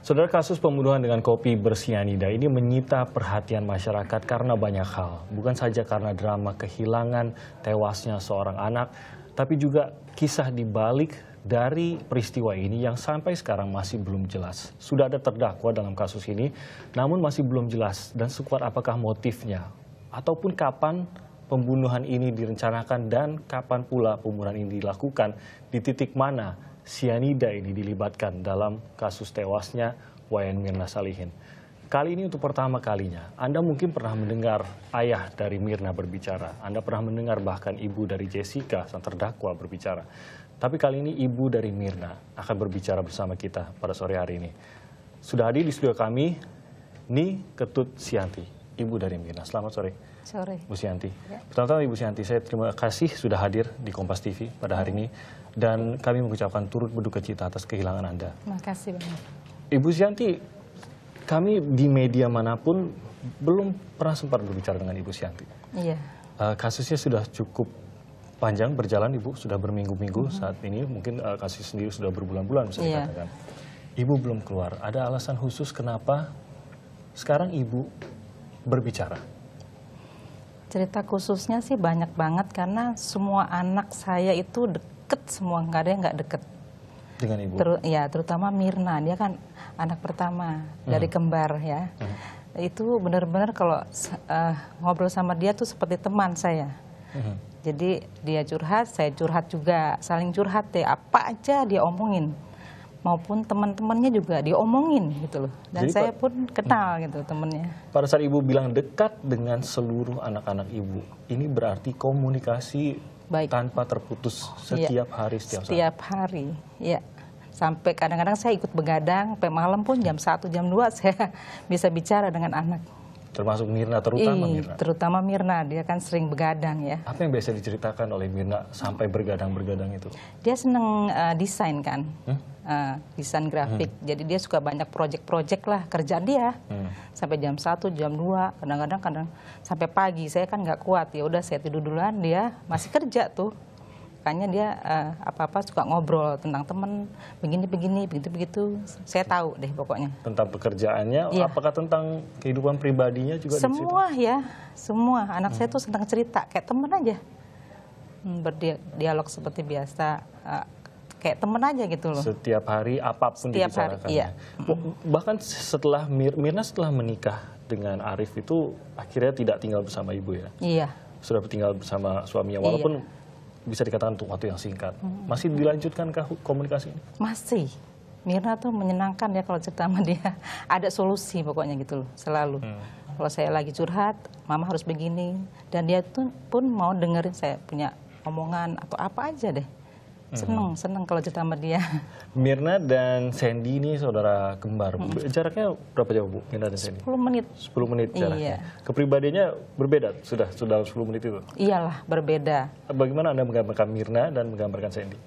Saudara kasus pembunuhan dengan kopi bersianida ini menyita perhatian masyarakat karena banyak hal. Bukan saja karena drama kehilangan tewasnya seorang anak, tapi juga kisah dibalik dari peristiwa ini yang sampai sekarang masih belum jelas. Sudah ada terdakwa dalam kasus ini, namun masih belum jelas dan sekuat apakah motifnya ataupun kapan pembunuhan ini direncanakan dan kapan pula pembunuhan ini dilakukan di titik mana sianida ini dilibatkan dalam kasus tewasnya Wayan Mirna Salihin. Kali ini untuk pertama kalinya, Anda mungkin pernah mendengar ayah dari Mirna berbicara. Anda pernah mendengar bahkan ibu dari Jessica, sang terdakwa, berbicara. Tapi kali ini ibu dari Mirna akan berbicara bersama kita pada sore hari ini. Sudah hadir di studio kami, Ni Ketut Sianti, ibu dari Mirna. Selamat sore sore. Bu Sianti. Ya. Pertama-tama Ibu Sianti, saya terima kasih sudah hadir di Kompas TV pada hari ini. Dan kami mengucapkan turut berduka cita atas kehilangan Anda. Terima kasih banyak. Ibu Sianti, kami di media manapun belum pernah sempat berbicara dengan Ibu Sianti. Iya. Eh, kasusnya sudah cukup panjang berjalan Ibu, sudah berminggu-minggu -hmm. saat ini. Mungkin uh, kasus sendiri sudah berbulan-bulan bisa iya. dikatakan. Ibu belum keluar. Ada alasan khusus kenapa sekarang Ibu berbicara? Cerita khususnya sih banyak banget karena semua anak saya itu deket semua, nggak ada yang nggak deket. Dengan ibu? Ter ya, terutama Mirna, dia kan anak pertama hmm. dari kembar ya. Hmm. Itu benar-benar kalau uh, ngobrol sama dia tuh seperti teman saya. Hmm. Jadi dia curhat, saya curhat juga, saling curhat deh, apa aja dia omongin maupun teman-temannya juga diomongin gitu loh. Dan Jadi, saya pun kenal gitu temannya. Pada saat ibu bilang dekat dengan seluruh anak-anak ibu, ini berarti komunikasi Baik. tanpa terputus iya. setiap ya. hari setiap, setiap hari, ya. Sampai kadang-kadang saya ikut begadang, sampai malam pun jam 1, jam 2 saya bisa bicara dengan anak. Termasuk Mirna, terutama Ih, Mirna. Terutama Mirna, dia kan sering begadang ya. Apa yang biasa diceritakan oleh Mirna sampai bergadang-bergadang itu? Dia seneng uh, desain kan, hmm? uh, desain grafik. Hmm. Jadi dia suka banyak proyek-proyek lah kerjaan dia. Hmm. Sampai jam 1, jam 2, kadang-kadang kadang sampai pagi. Saya kan nggak kuat, ya udah saya tidur duluan, dia masih kerja tuh makanya dia eh, apa-apa suka ngobrol tentang temen begini-begini begitu-begitu saya tahu deh pokoknya tentang pekerjaannya ya. apakah tentang kehidupan pribadinya juga semua ya semua anak hmm. saya tuh tentang cerita kayak temen aja hmm, berdialog seperti biasa uh, kayak temen aja gitu loh. Setiap hari apapun Setiap Hari, iya. Bahkan setelah Mir Mirna setelah menikah dengan Arif itu akhirnya tidak tinggal bersama ibu ya. Iya. Sudah tinggal bersama suaminya walaupun iya bisa dikatakan untuk waktu yang singkat. Hmm, hmm, Masih hmm. dilanjutkan dilanjutkankah komunikasi ini? Masih. Mirna tuh menyenangkan ya kalau cerita sama dia. Ada solusi pokoknya gitu loh, selalu. Hmm. Kalau saya lagi curhat, mama harus begini. Dan dia tuh pun mau dengerin saya punya omongan atau apa aja deh. Seneng, hmm. seneng kalau cerita sama dia. Mirna dan Sandy ini saudara kembar. Hmm. Jaraknya berapa jauh, Bu? Mirna dan Sandy? 10 menit. 10 menit iya. jaraknya. Iya. Kepribadiannya berbeda sudah sudah 10 menit itu? Iyalah, berbeda. Bagaimana Anda menggambarkan Mirna dan menggambarkan Sandy?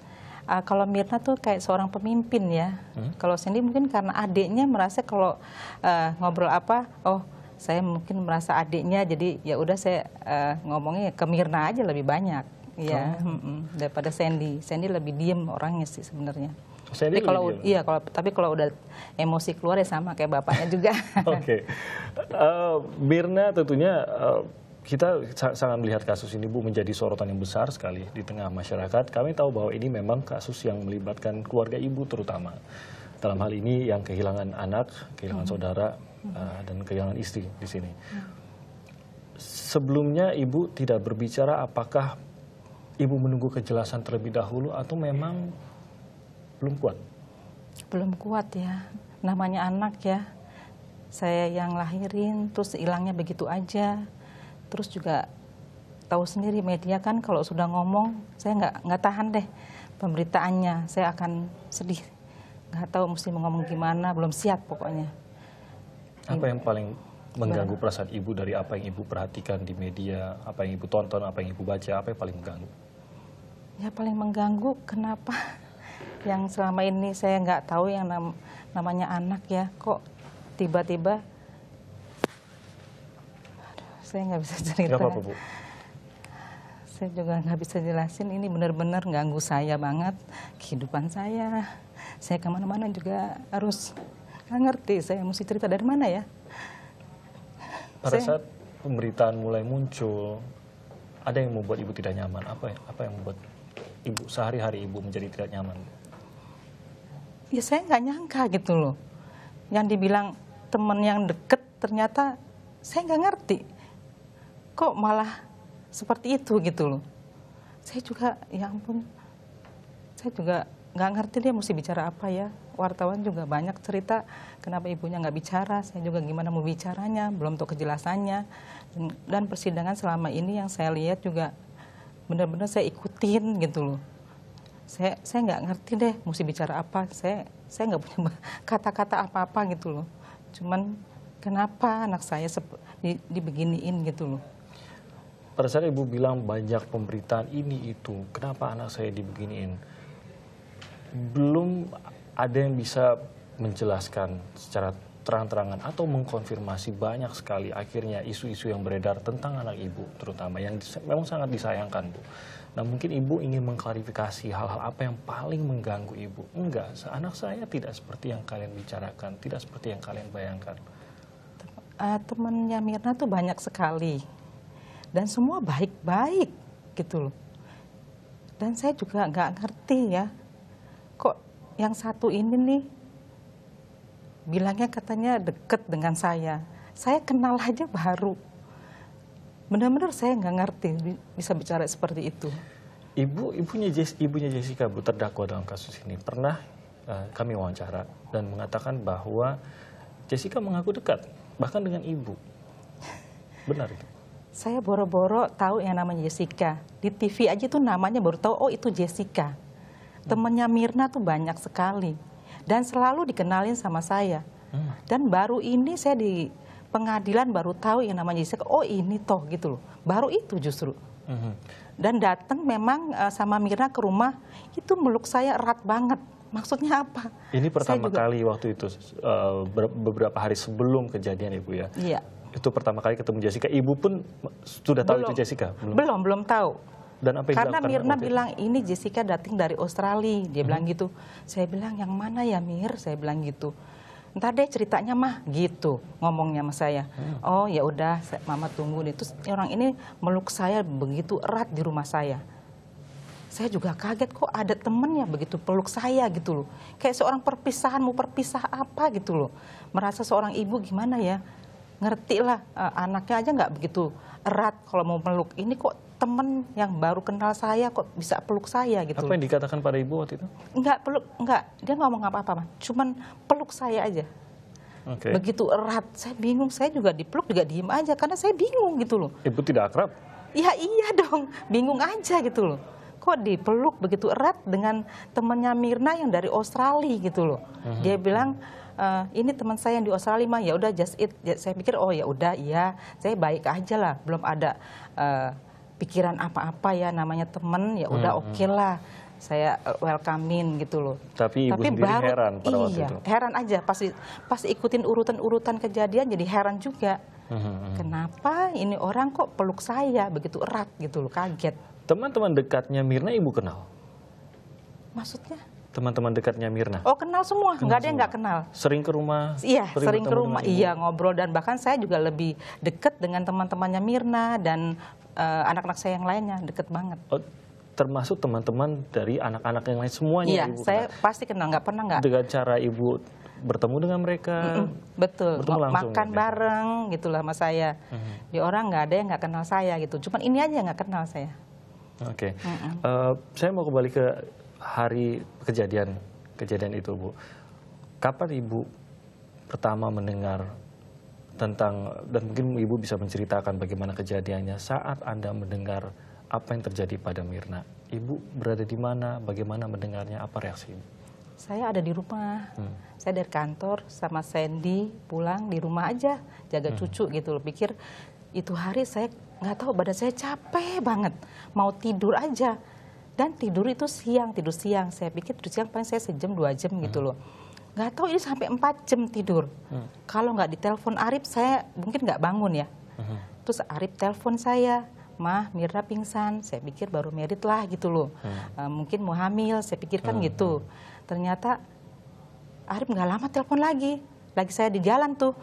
uh, kalau Mirna tuh kayak seorang pemimpin ya. Hmm? Kalau Sandy mungkin karena adiknya merasa kalau uh, ngobrol apa, oh saya mungkin merasa adiknya, jadi ya udah saya uh, ngomongnya ke Mirna aja lebih banyak. Iya, mm -mm. daripada Sandy. Sandy lebih diem orangnya sih sebenarnya. Sandy tapi kalau diem. iya kalau tapi kalau udah emosi keluar ya sama kayak bapaknya juga. Oke, okay. uh, eh, Mirna tentunya uh, kita sangat melihat kasus ini Bu menjadi sorotan yang besar sekali di tengah masyarakat. Kami tahu bahwa ini memang kasus yang melibatkan keluarga ibu terutama. Dalam hal ini yang kehilangan anak, kehilangan hmm. saudara uh, dan kehilangan istri di sini. Hmm. Sebelumnya ibu tidak berbicara apakah ibu menunggu kejelasan terlebih dahulu atau memang belum kuat? Belum kuat ya, namanya anak ya. Saya yang lahirin, terus hilangnya begitu aja. Terus juga tahu sendiri media kan kalau sudah ngomong, saya nggak nggak tahan deh pemberitaannya. Saya akan sedih, nggak tahu mesti ngomong gimana, belum siap pokoknya. Apa yang paling mengganggu perasaan ibu dari apa yang ibu perhatikan di media, apa yang ibu tonton, apa yang ibu baca, apa yang paling mengganggu? Ya paling mengganggu kenapa yang selama ini saya nggak tahu yang nam namanya anak ya kok tiba-tiba saya nggak bisa cerita. apa-apa bu. Saya juga nggak bisa jelasin ini benar-benar ganggu saya banget kehidupan saya. Saya kemana-mana juga harus nggak ngerti saya mesti cerita dari mana ya pada saat pemberitaan mulai muncul ada yang membuat ibu tidak nyaman apa yang apa yang membuat ibu sehari-hari ibu menjadi tidak nyaman ya saya nggak nyangka gitu loh yang dibilang teman yang deket ternyata saya nggak ngerti kok malah seperti itu gitu loh saya juga ya ampun saya juga nggak ngerti dia mesti bicara apa ya. Wartawan juga banyak cerita kenapa ibunya nggak bicara, saya juga gimana mau bicaranya, belum tahu kejelasannya. Dan, dan persidangan selama ini yang saya lihat juga benar-benar saya ikutin gitu loh. Saya saya nggak ngerti deh mesti bicara apa. Saya saya nggak punya kata-kata apa-apa gitu loh. Cuman kenapa anak saya di, dibeginiin gitu loh. Pada saat ibu bilang banyak pemberitaan ini itu, kenapa anak saya dibeginiin? belum ada yang bisa menjelaskan secara terang-terangan atau mengkonfirmasi banyak sekali akhirnya isu-isu yang beredar tentang anak ibu terutama yang memang sangat disayangkan bu. Nah mungkin ibu ingin mengklarifikasi hal-hal apa yang paling mengganggu ibu. Enggak, anak saya tidak seperti yang kalian bicarakan, tidak seperti yang kalian bayangkan. Uh, eh, temennya Mirna tuh banyak sekali dan semua baik-baik gitu loh. Dan saya juga nggak ngerti ya yang satu ini nih bilangnya katanya deket dengan saya. Saya kenal aja baru. Benar-benar saya nggak ngerti bisa bicara seperti itu. Ibu, ibunya Jessica, ibunya Jessica Bu terdakwa dalam kasus ini pernah uh, kami wawancara dan mengatakan bahwa Jessica mengaku dekat bahkan dengan ibu. Benar itu? Saya boro-boro tahu yang namanya Jessica. Di TV aja tuh namanya baru tahu oh itu Jessica temennya Mirna tuh banyak sekali dan selalu dikenalin sama saya. Hmm. Dan baru ini saya di pengadilan baru tahu yang namanya Jessica, oh ini toh gitu loh. Baru itu justru. Hmm. Dan datang memang eh, sama Mirna ke rumah, itu meluk saya erat banget. Maksudnya apa? Ini pertama juga... kali waktu itu, eh, beberapa hari sebelum kejadian Ibu ya? Iya. Itu pertama kali ketemu Jessica. Ibu pun sudah tahu belum. itu Jessica? Belum, belum, belum tahu. Dan apa yang Karena Mirna bilang ini Jessica dating dari Australia, dia hmm. bilang gitu. Saya bilang yang mana ya Mir? Saya bilang gitu. Entar deh ceritanya mah gitu ngomongnya sama saya. Hmm. Oh ya udah, mama tunggu nih. Terus orang ini meluk saya begitu erat di rumah saya. Saya juga kaget kok ada temennya begitu peluk saya gitu loh. Kayak seorang perpisahan mau perpisah apa gitu loh. Merasa seorang ibu gimana ya? Ngerti lah eh, anaknya aja nggak begitu erat kalau mau meluk. Ini kok temen yang baru kenal saya kok bisa peluk saya gitu. Apa yang dikatakan pada ibu waktu itu? Enggak peluk, enggak. Dia ngomong apa-apa, cuman peluk saya aja. Okay. Begitu erat, saya bingung, saya juga dipeluk juga diem aja karena saya bingung gitu loh. Ibu tidak akrab? Ya iya dong, bingung aja gitu loh. Kok dipeluk begitu erat dengan temannya Mirna yang dari Australia gitu loh. Mm -hmm. Dia bilang Uh, ini teman saya yang di Australia mah ya udah just it. Ya, saya pikir oh ya udah iya, saya baik aja lah, belum ada. Uh, kepikiran apa-apa ya namanya temen ya udah hmm, oke okay hmm. lah saya eh, welcomein gitu loh. Tapi ibu Tapi baru, heran pada iya, waktu itu. heran aja pas pas ikutin urutan-urutan kejadian jadi heran juga. Hmm, hmm, hmm. Kenapa ini orang kok peluk saya begitu erat gitu loh, kaget. Teman-teman dekatnya Mirna ibu kenal? Maksudnya? Teman-teman dekatnya Mirna? Oh kenal semua, kenal nggak ada yang nggak kenal. Sering ke rumah? Iya, sering, sering ke rumah, iya ngobrol dan bahkan saya juga lebih dekat dengan teman-temannya Mirna dan Eh, anak-anak uh, saya yang lainnya deket banget. Oh, termasuk teman-teman dari anak-anak yang lain semuanya. Iya, ibu saya kan? pasti kenal, nggak pernah nggak. Dengan cara ibu bertemu dengan mereka, mm -mm, betul, bertemu langsung, makan ya. bareng gitulah sama saya. Mm -hmm. Di ya, orang nggak ada yang nggak kenal saya gitu, cuman ini aja nggak kenal saya. Oke, okay. mm -mm. uh, eh, saya mau kembali ke hari kejadian kejadian itu, Bu. Kapan ibu pertama mendengar tentang dan mungkin Ibu bisa menceritakan bagaimana kejadiannya saat Anda mendengar apa yang terjadi pada Mirna. Ibu berada di mana, bagaimana mendengarnya, apa reaksi Ibu? Saya ada di rumah, hmm. saya dari kantor sama Sandy pulang di rumah aja jaga hmm. cucu gitu loh. Pikir itu hari saya nggak tahu badan saya capek banget, mau tidur aja. Dan tidur itu siang, tidur siang. Saya pikir tidur siang paling saya sejam dua jam gitu hmm. gitu loh nggak tahu ini sampai 4 jam tidur. Hmm. Kalau nggak ditelepon Arif, saya mungkin nggak bangun ya. Hmm. Terus Arif telepon saya, mah Mirna pingsan, saya pikir baru merit lah gitu loh. Hmm. E, mungkin mau hamil, saya pikirkan hmm. gitu. Ternyata Arif nggak lama telepon lagi. Lagi saya di jalan tuh.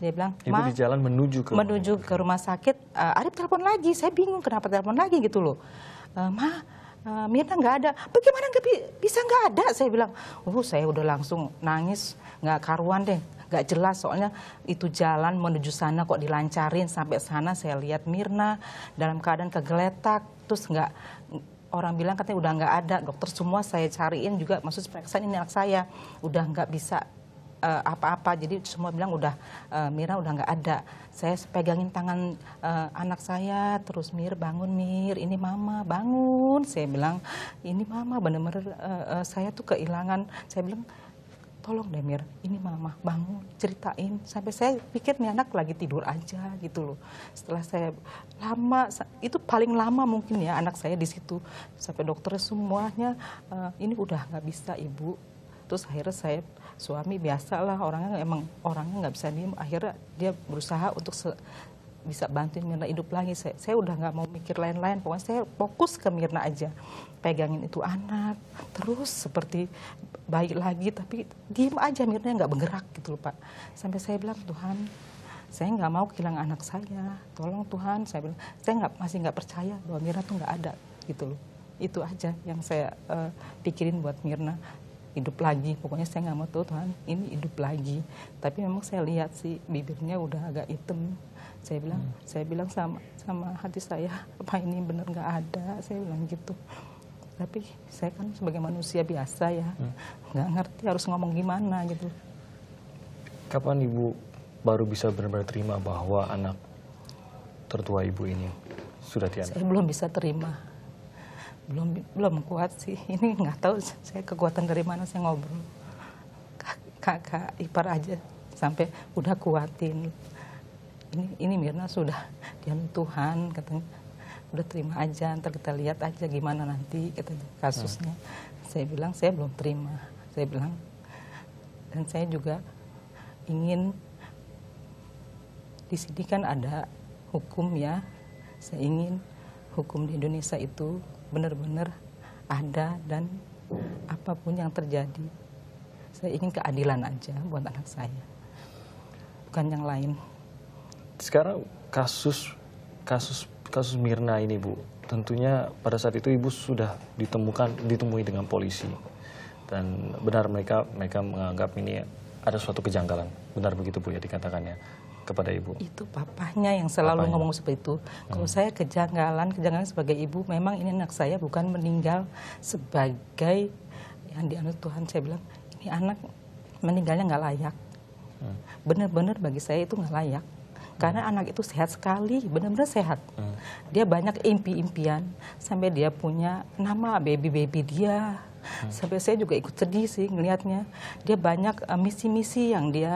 Dia bilang, Ibu mah, di jalan menuju ke menuju rumah. ke rumah sakit. E, Arif telepon lagi. Saya bingung kenapa telepon lagi gitu loh. Eh, mah mah Eh, Mirna nggak ada. Bagaimana nggak bisa nggak ada? Saya bilang, uh saya udah langsung nangis, nggak karuan deh, nggak jelas soalnya itu jalan menuju sana kok dilancarin sampai sana saya lihat Mirna dalam keadaan kegeletak, terus nggak orang bilang katanya udah nggak ada dokter semua saya cariin juga maksud periksaan ini anak saya udah nggak bisa Eh, apa-apa. Uh, Jadi semua bilang udah uh, Mira udah nggak ada. Saya pegangin tangan uh, anak saya terus Mir bangun Mir, ini mama bangun. Saya bilang ini mama benar-benar uh, uh, saya tuh kehilangan. Saya bilang tolong deh Mir, ini mama bangun ceritain sampai saya pikir nih anak lagi tidur aja gitu loh. Setelah saya lama itu paling lama mungkin ya anak saya di situ sampai dokter semuanya uh, ini udah nggak bisa ibu terus akhirnya saya suami biasa lah orangnya emang orangnya nggak bisa diem akhirnya dia berusaha untuk se, bisa bantuin Mirna hidup lagi saya, saya udah nggak mau mikir lain-lain pokoknya saya fokus ke Mirna aja pegangin itu anak terus seperti baik lagi tapi diem aja Mirna nggak bergerak gitu loh Pak sampai saya bilang Tuhan saya nggak mau kehilangan anak saya tolong Tuhan saya bilang saya nggak masih nggak percaya bahwa Mirna tuh nggak ada gitu loh itu aja yang saya uh, pikirin buat Mirna hidup lagi pokoknya saya nggak mau tahu Tuhan ini hidup lagi tapi memang saya lihat sih bibirnya udah agak hitam saya bilang hmm. saya bilang sama sama hati saya apa ini bener nggak ada saya bilang gitu tapi saya kan sebagai manusia biasa ya hmm. nggak hmm. ngerti harus ngomong gimana gitu kapan ibu baru bisa benar-benar terima bahwa anak tertua ibu ini sudah tiada saya belum bisa terima belum belum kuat sih ini nggak tahu saya kekuatan dari mana saya ngobrol kakak ipar aja sampai udah kuatin ini ini Mirna sudah dianu Tuhan katanya udah terima aja ntar kita lihat aja gimana nanti katanya kasusnya hmm. saya bilang saya belum terima saya bilang dan saya juga ingin di sini kan ada hukum ya saya ingin hukum di Indonesia itu benar-benar ada dan apapun yang terjadi saya ingin keadilan aja buat anak saya bukan yang lain sekarang kasus kasus kasus Mirna ini Bu tentunya pada saat itu ibu sudah ditemukan ditemui dengan polisi dan benar mereka mereka menganggap ini ada suatu kejanggalan benar begitu Bu ya dikatakannya kepada ibu? Itu papahnya yang selalu papahnya. ngomong seperti itu. Kalau hmm. saya kejanggalan, kejanggalan sebagai ibu, memang ini anak saya bukan meninggal sebagai yang dianut Tuhan. Saya bilang, ini anak meninggalnya nggak layak. Hmm. Benar-benar bagi saya itu nggak layak. Karena hmm. anak itu sehat sekali, benar-benar sehat. Dia banyak impi-impian, sampai dia punya nama baby-baby dia Hmm. Sampai saya juga ikut sedih sih ngelihatnya. Dia banyak eh, misi-misi uh, yang dia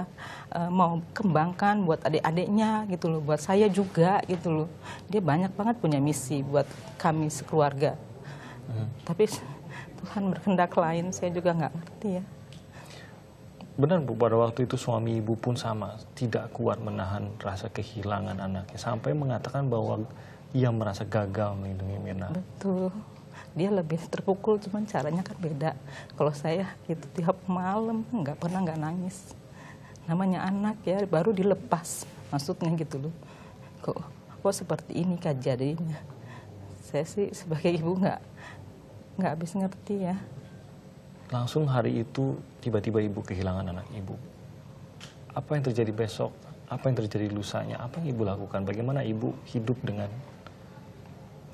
uh, mau kembangkan buat adik-adiknya gitu loh, buat saya juga gitu loh. Dia banyak banget punya misi buat kami sekeluarga. Hmm. Tapi Tuhan berkehendak lain, saya juga nggak ngerti ya. Benar Bu, pada waktu itu suami Ibu pun sama, tidak kuat menahan rasa kehilangan anaknya. Sampai mengatakan bahwa ia merasa gagal melindungi Mirna. Betul dia lebih terpukul cuman caranya kan beda kalau saya gitu tiap malam nggak pernah nggak nangis namanya anak ya baru dilepas maksudnya gitu loh kok kok seperti ini jadinya saya sih sebagai ibu nggak nggak habis ngerti ya langsung hari itu tiba-tiba ibu kehilangan anak ibu apa yang terjadi besok apa yang terjadi lusanya apa yang ibu lakukan bagaimana ibu hidup dengan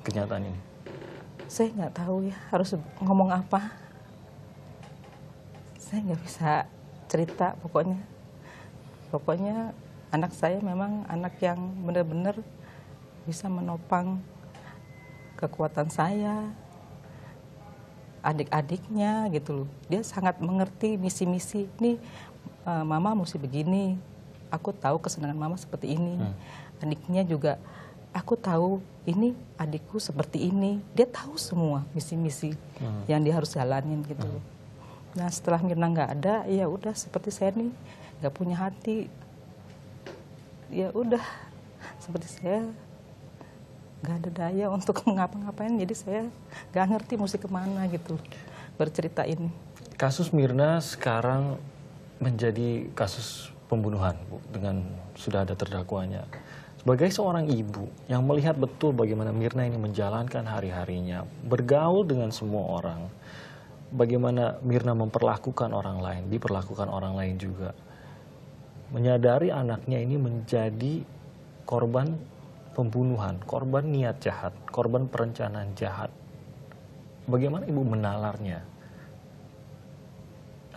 kenyataan ini saya nggak tahu ya harus ngomong apa saya nggak bisa cerita pokoknya pokoknya anak saya memang anak yang benar-benar bisa menopang kekuatan saya adik-adiknya gitu loh dia sangat mengerti misi-misi ini eh, mama mesti begini aku tahu kesenangan mama seperti ini hmm. adiknya juga aku tahu ini adikku seperti ini. Dia tahu semua misi-misi hmm. yang dia harus jalanin gitu. Hmm. Nah setelah Mirna nggak ada, ya udah seperti saya nih nggak punya hati. Ya udah seperti saya nggak ada daya untuk ngapa-ngapain. Jadi saya nggak ngerti mesti kemana gitu bercerita ini. Kasus Mirna sekarang menjadi kasus pembunuhan bu, dengan sudah ada terdakwanya. Sebagai seorang ibu yang melihat betul bagaimana Mirna ini menjalankan hari-harinya, bergaul dengan semua orang, bagaimana Mirna memperlakukan orang lain, diperlakukan orang lain juga. Menyadari anaknya ini menjadi korban pembunuhan, korban niat jahat, korban perencanaan jahat. Bagaimana ibu menalarnya?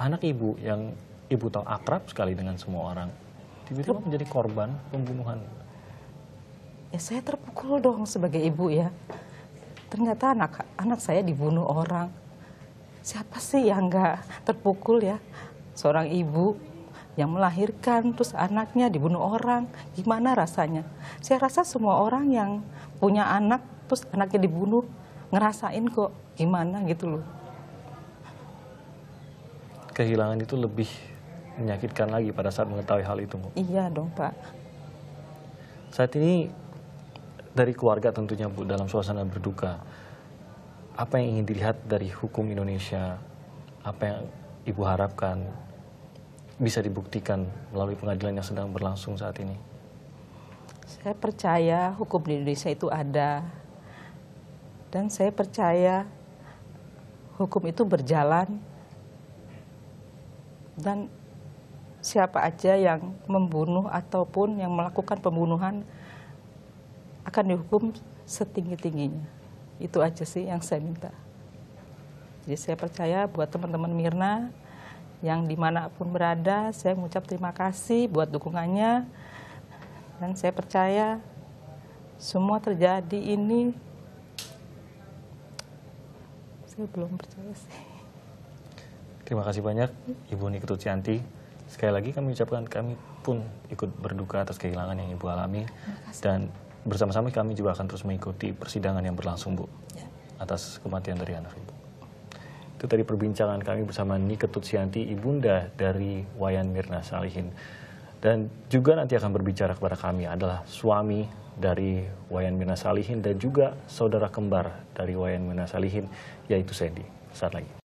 Anak ibu yang ibu tahu akrab sekali dengan semua orang, tiba-tiba menjadi korban pembunuhan ya saya terpukul dong sebagai ibu ya. Ternyata anak anak saya dibunuh orang. Siapa sih yang nggak terpukul ya? Seorang ibu yang melahirkan terus anaknya dibunuh orang, gimana rasanya? Saya rasa semua orang yang punya anak terus anaknya dibunuh ngerasain kok gimana gitu loh. Kehilangan itu lebih menyakitkan lagi pada saat mengetahui hal itu, Bu. Iya dong, Pak. Saat ini dari keluarga tentunya Bu dalam suasana berduka. Apa yang ingin dilihat dari hukum Indonesia? Apa yang Ibu harapkan bisa dibuktikan melalui pengadilan yang sedang berlangsung saat ini? Saya percaya hukum di Indonesia itu ada. Dan saya percaya hukum itu berjalan dan siapa aja yang membunuh ataupun yang melakukan pembunuhan akan dihukum setinggi-tingginya. Itu aja sih yang saya minta. Jadi saya percaya buat teman-teman Mirna yang dimanapun berada, saya mengucap terima kasih buat dukungannya. Dan saya percaya semua terjadi ini, saya belum percaya sih. Terima kasih banyak Ibu Niki Cianti. Sekali lagi kami ucapkan kami pun ikut berduka atas kehilangan yang Ibu alami. Dan bersama-sama kami juga akan terus mengikuti persidangan yang berlangsung Bu ya. atas kematian dari anak Itu tadi perbincangan kami bersama Nike Sianti ibunda dari Wayan Mirna Salihin. Dan juga nanti akan berbicara kepada kami adalah suami dari Wayan Mirna Salihin dan juga saudara kembar dari Wayan Mirna Salihin yaitu Sandy. Saat lagi.